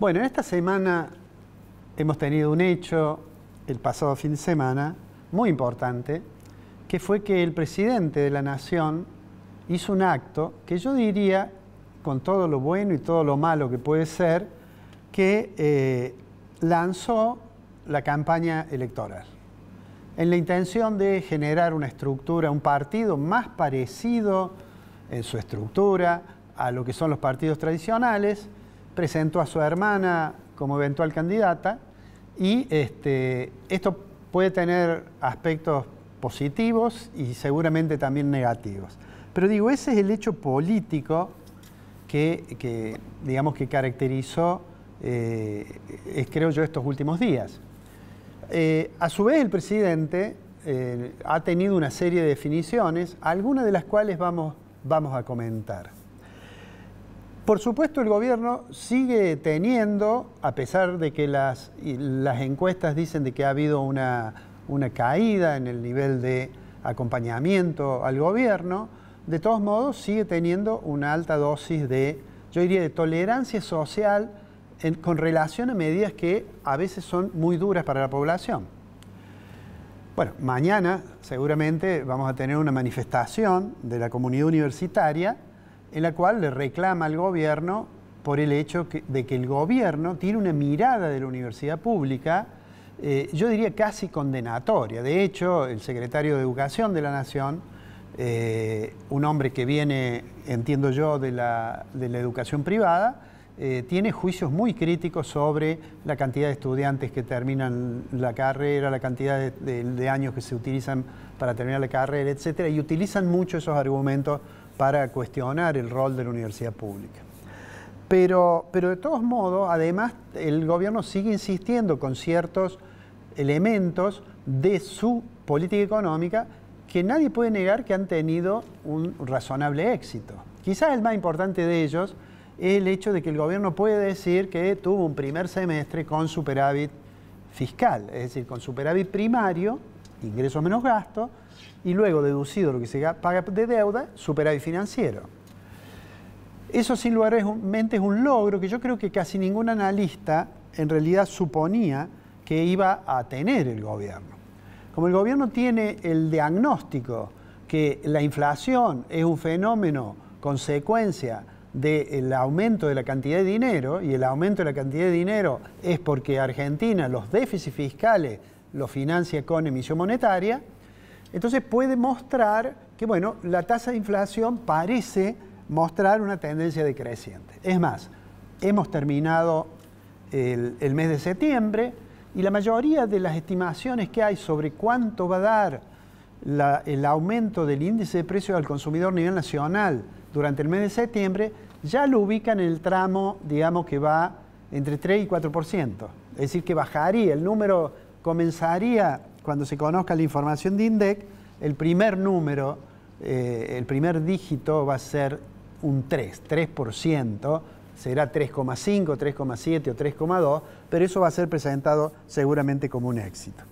Bueno, en esta semana hemos tenido un hecho, el pasado fin de semana, muy importante, que fue que el presidente de la Nación hizo un acto que yo diría, con todo lo bueno y todo lo malo que puede ser, que eh, lanzó la campaña electoral, en la intención de generar una estructura, un partido más parecido en su estructura a lo que son los partidos tradicionales, presentó a su hermana como eventual candidata y este, esto puede tener aspectos positivos y seguramente también negativos. Pero digo, ese es el hecho político que, digamos, que caracterizó, eh, creo yo, estos últimos días. Eh, a su vez, el presidente eh, ha tenido una serie de definiciones, algunas de las cuales vamos a comentar. Por supuesto, el gobierno sigue teniendo, a pesar de que las, encuestas dicen de que ha habido una, caída en el nivel de acompañamiento al gobierno, de todos modos sigue teniendo una alta dosis de, yo diría, de tolerancia social con relación a medidas que a veces son muy duras para la población. Bueno, mañana seguramente vamos a tener una manifestación de la comunidad universitaria en la cual le reclama al gobierno por el hecho de que el gobierno tiene una mirada de la universidad pública, eh, yo diría casi condenatoria. De hecho, el secretario de Educación de la Nación, eh, un hombre que viene, entiendo yo, de la, educación privada, eh, tiene juicios muy críticos sobre la cantidad de estudiantes que terminan la carrera, la cantidad de, de años que se utilizan para terminar la carrera, etc. Y utilizan mucho esos argumentos para cuestionar el rol de la universidad pública. Pero, de todos modos, además, el gobierno sigue insistiendo con ciertos elementos de su política económica que nadie puede negar que han tenido un razonable éxito. Quizás el más importante de ellos es el hecho de que el gobierno puede decir que tuvo un primer semestre con superávit fiscal, es decir, con superávit primario, ingreso menos gasto, y luego deducido lo que se paga de deuda, el financiero. Eso sin lugar a dudas, es un logro que yo creo que casi ningún analista en realidad suponía que iba a tener el gobierno. Como el gobierno tiene el diagnóstico que la inflación es un fenómeno consecuencia del aumento de la cantidad de dinero, y el aumento de la cantidad de dinero es porque Argentina los déficits fiscales los financia con emisión monetaria, entonces puede mostrar que, bueno, la tasa de inflación parece mostrar una tendencia decreciente. Es más, hemos terminado el, mes de septiembre y la mayoría de las estimaciones que hay sobre cuánto va a dar el aumento del índice de precios al consumidor a nivel nacional durante el mes de septiembre ya lo ubican en el tramo, digamos, que va entre 3 y 4%. Es decir, que bajaría, el número comenzaría cuando se conozca la información de INDEC, el primer número, eh, el primer dígito va a ser un 3, 3%, será 3,5, 3,7 o 3,2, pero eso va a ser presentado seguramente como un éxito.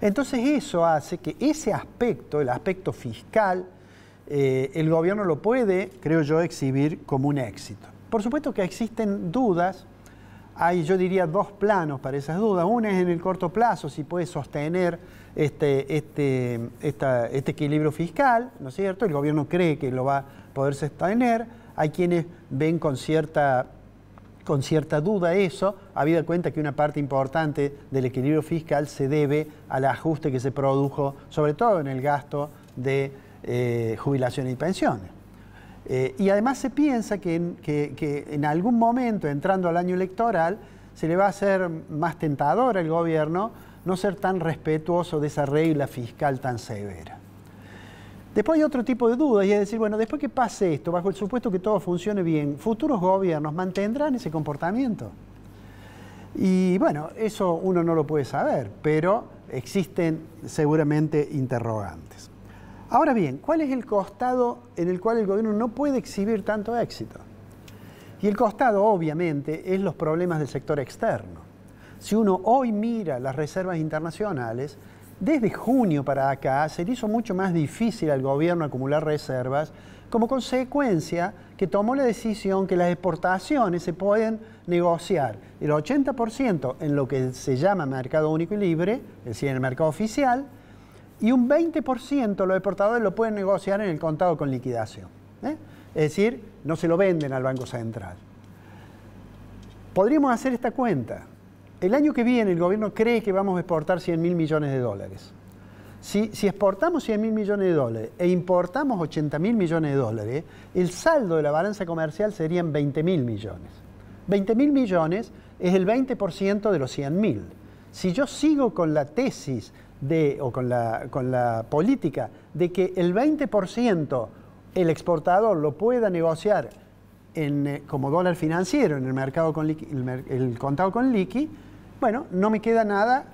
Entonces eso hace que ese aspecto, el aspecto fiscal, eh, el gobierno lo puede, creo yo, exhibir como un éxito. Por supuesto que existen dudas hay, yo diría, dos planos para esas dudas. Una es en el corto plazo, si puede sostener este, este, este equilibrio fiscal, ¿no es cierto? El gobierno cree que lo va a poder sostener. Hay quienes ven con cierta, con cierta duda eso, habida cuenta que una parte importante del equilibrio fiscal se debe al ajuste que se produjo, sobre todo en el gasto de eh, jubilaciones y pensiones. Eh, y además se piensa que en, que en, algún momento, entrando al año electoral, se le va a hacer más tentador al gobierno no ser tan respetuoso de esa regla fiscal tan severa. Después hay otro tipo de dudas, y es decir, bueno, después que pase esto, bajo el supuesto que todo funcione bien, ¿futuros gobiernos mantendrán ese comportamiento? Y bueno, eso uno no lo puede saber, pero existen seguramente interrogantes. Ahora bien, ¿cuál es el costado en el cual el gobierno no puede exhibir tanto éxito? Y el costado, obviamente, es los problemas del sector externo. Si uno hoy mira las reservas internacionales, desde junio para acá se le hizo mucho más difícil al gobierno acumular reservas como consecuencia que tomó la decisión que las exportaciones se pueden negociar el 80% en lo que se llama mercado único y libre, es decir, en el mercado oficial, y un 20% los exportadores lo pueden negociar en el contado con liquidación. ¿eh? Es decir, no se lo venden al Banco Central. Podríamos hacer esta cuenta. El año que viene el gobierno cree que vamos a exportar 100 mil millones de dólares. Si, si exportamos 100 mil millones de dólares e importamos 80 mil millones de dólares, el saldo de la balanza comercial serían 20 mil millones. 20 mil millones es el 20% de los 100 mil. Si yo sigo con la tesis de, o con la, con la política de que el 20% el exportador lo pueda negociar eh, como dólar financiero en el mercado con el, contado con liqui, bueno, no me queda nada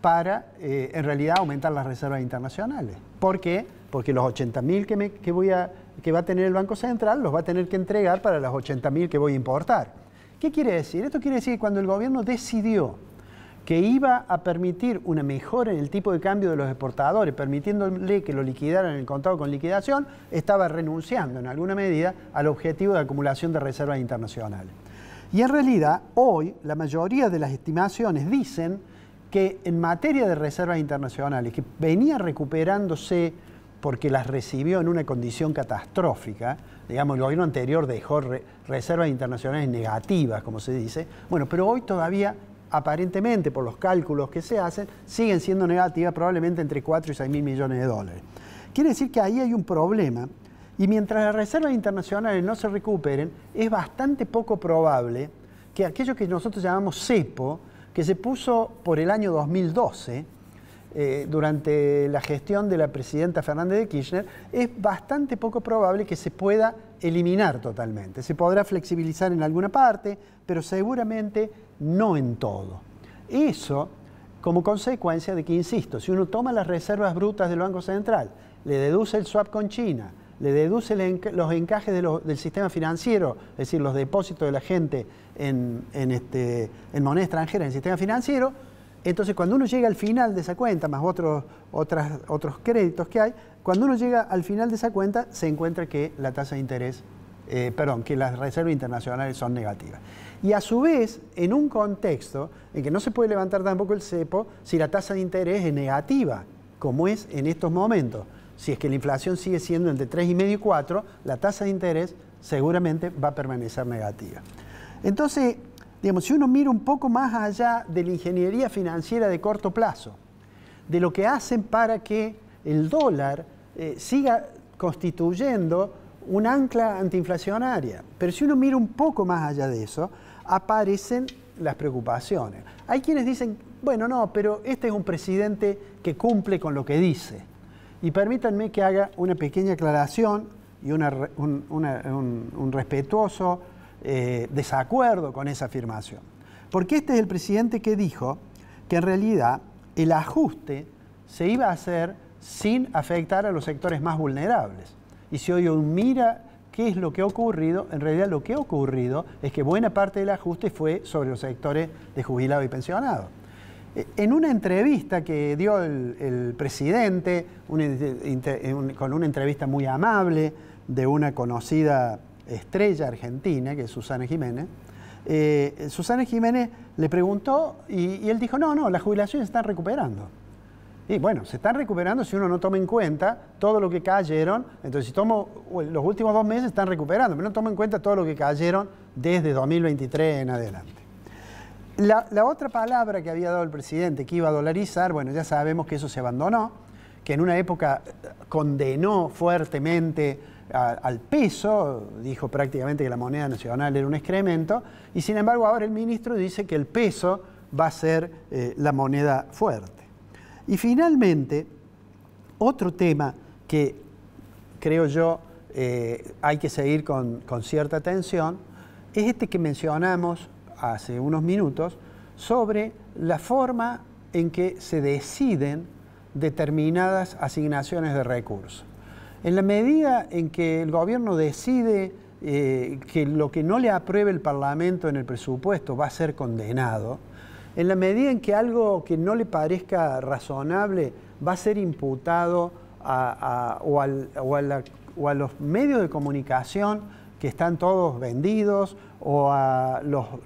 para eh, en realidad aumentar las reservas internacionales. ¿Por qué? Porque los 80.000 que, que, voy a, que va a tener el Banco Central los va a tener que entregar para las 80.000 que voy a importar. ¿Qué quiere decir? Esto quiere decir que cuando el gobierno decidió que iba a permitir una mejora en el tipo de cambio de los exportadores, permitiéndole que lo liquidaran en el contado con liquidación, estaba renunciando en alguna medida al objetivo de acumulación de reservas internacionales. Y en realidad, hoy la mayoría de las estimaciones dicen que en materia de reservas internacionales, que venía recuperándose porque las recibió en una condición catastrófica, digamos, el gobierno anterior dejó reservas internacionales negativas, como se dice, bueno, pero hoy todavía aparentemente, por los cálculos que se hacen, siguen siendo negativas probablemente entre 4 y 6 mil millones de dólares. Quiere decir que ahí hay un problema y mientras las reservas internacionales no se recuperen, es bastante poco probable que aquello que nosotros llamamos cepo, que se puso por el año 2012, eh, durante la gestión de la presidenta Fernández de Kirchner, es bastante poco probable que se pueda eliminar totalmente. Se podrá flexibilizar en alguna parte, pero seguramente no en todo. Eso como consecuencia de que, insisto, si uno toma las reservas brutas del Banco Central, le deduce el swap con China, le deduce los encajes del sistema financiero, es decir, los depósitos de la gente en, en este, moneda extranjera en el sistema financiero, entonces, cuando uno llega al final de esa cuenta, más otros, otros créditos que hay, cuando uno llega al final de esa cuenta, se encuentra que la tasa de interés, eh, perdón, que las reservas internacionales son negativas. Y a su vez, en un contexto en que no se puede levantar tampoco el cepo si la tasa de interés es negativa, como es en estos momentos. Si es que la inflación sigue siendo entre 3,5 y 4, la tasa de interés seguramente va a permanecer negativa. Entonces, Digamos, si uno mira un poco más allá de la ingeniería financiera de corto plazo, de lo que hacen para que el dólar eh, siga constituyendo un ancla antiinflacionaria. Pero si uno mira un poco más allá de eso, aparecen las preocupaciones. Hay quienes dicen, bueno, no, pero este es un presidente que cumple con lo que dice. Y permítanme que haga una pequeña aclaración y un respetuoso eh, desacuerdo con esa afirmación. Porque este es el presidente que dijo que en realidad el ajuste se iba a hacer sin afectar a los sectores más vulnerables. Y si hoy uno mira qué es lo que ha ocurrido, en realidad lo que ha ocurrido es que buena parte del ajuste fue sobre los sectores de jubilado y pensionado. E, en una entrevista que dio el, presidente, eh, eh, con una entrevista muy amable de una conocida estrella argentina, que es Susana Jiménez, eh, Susana Jiménez le preguntó y, él dijo, no, no, las jubilaciones se están recuperando. Y bueno, se están recuperando si uno no toma en cuenta todo lo que cayeron. Entonces, si tomo los últimos dos meses, están recuperando, pero no tomo en cuenta todo lo que cayeron desde 2023 en adelante. La, la, otra palabra que había dado el presidente, que iba a dolarizar, bueno, ya sabemos que eso se abandonó, que en una época condenó fuertemente al peso, dijo prácticamente que la moneda nacional era un excremento, y sin embargo ahora el ministro dice que el peso va a ser eh, la moneda fuerte. Y finalmente, otro tema que creo yo eh, hay que seguir con, con cierta atención es este que mencionamos hace unos minutos sobre la forma en que se deciden determinadas asignaciones de recursos. En la medida en que el gobierno decide eh, que lo que no le apruebe el Parlamento en el presupuesto va a ser condenado, en la medida en que algo que no le parezca razonable va a ser imputado a, o, a los medios de comunicación que están todos vendidos o a,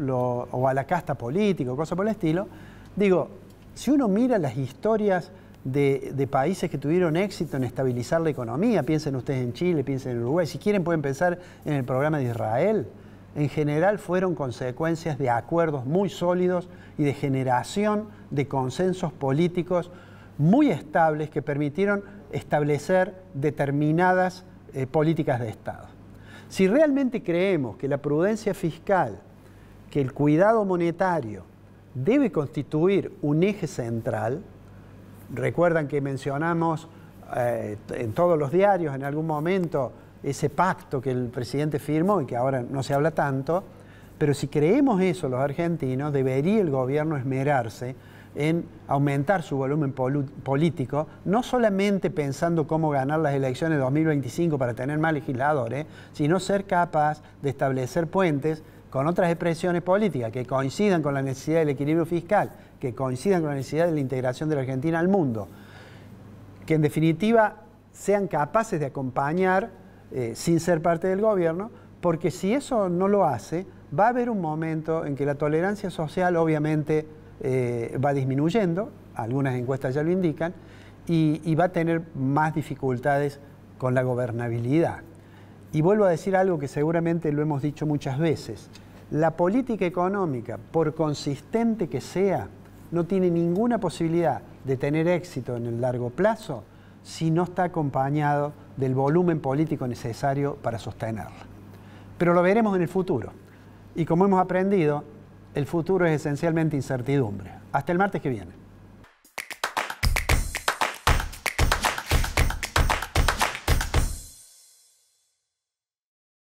o a la casta política o cosas por el estilo, digo, si uno mira las historias de, países que tuvieron éxito en estabilizar la economía. Piensen ustedes en Chile, piensen en Uruguay. Si quieren pueden pensar en el programa de Israel. En general fueron consecuencias de acuerdos muy sólidos y de generación de consensos políticos muy estables que permitieron establecer determinadas eh, políticas de Estado. Si realmente creemos que la prudencia fiscal, que el cuidado monetario debe constituir un eje central, Recuerdan que mencionamos eh, en todos los diarios en algún momento ese pacto que el presidente firmó y que ahora no se habla tanto, pero si creemos eso los argentinos, debería el gobierno esmerarse en aumentar su volumen político, no solamente pensando cómo ganar las elecciones de 2025 para tener más legisladores, sino ser capaz de establecer puentes con otras expresiones políticas que coincidan con la necesidad del equilibrio fiscal, que coincidan con la necesidad de la integración de la Argentina al mundo, que en definitiva sean capaces de acompañar eh, sin ser parte del gobierno, porque si eso no lo hace, va a haber un momento en que la tolerancia social obviamente eh, va disminuyendo, algunas encuestas ya lo indican, y va a tener más dificultades con la gobernabilidad. Y vuelvo a decir algo que seguramente lo hemos dicho muchas veces. La política económica, por consistente que sea, no tiene ninguna posibilidad de tener éxito en el largo plazo si no está acompañado del volumen político necesario para sostenerla. Pero lo veremos en el futuro. Y como hemos aprendido, el futuro es esencialmente incertidumbre. Hasta el martes que viene.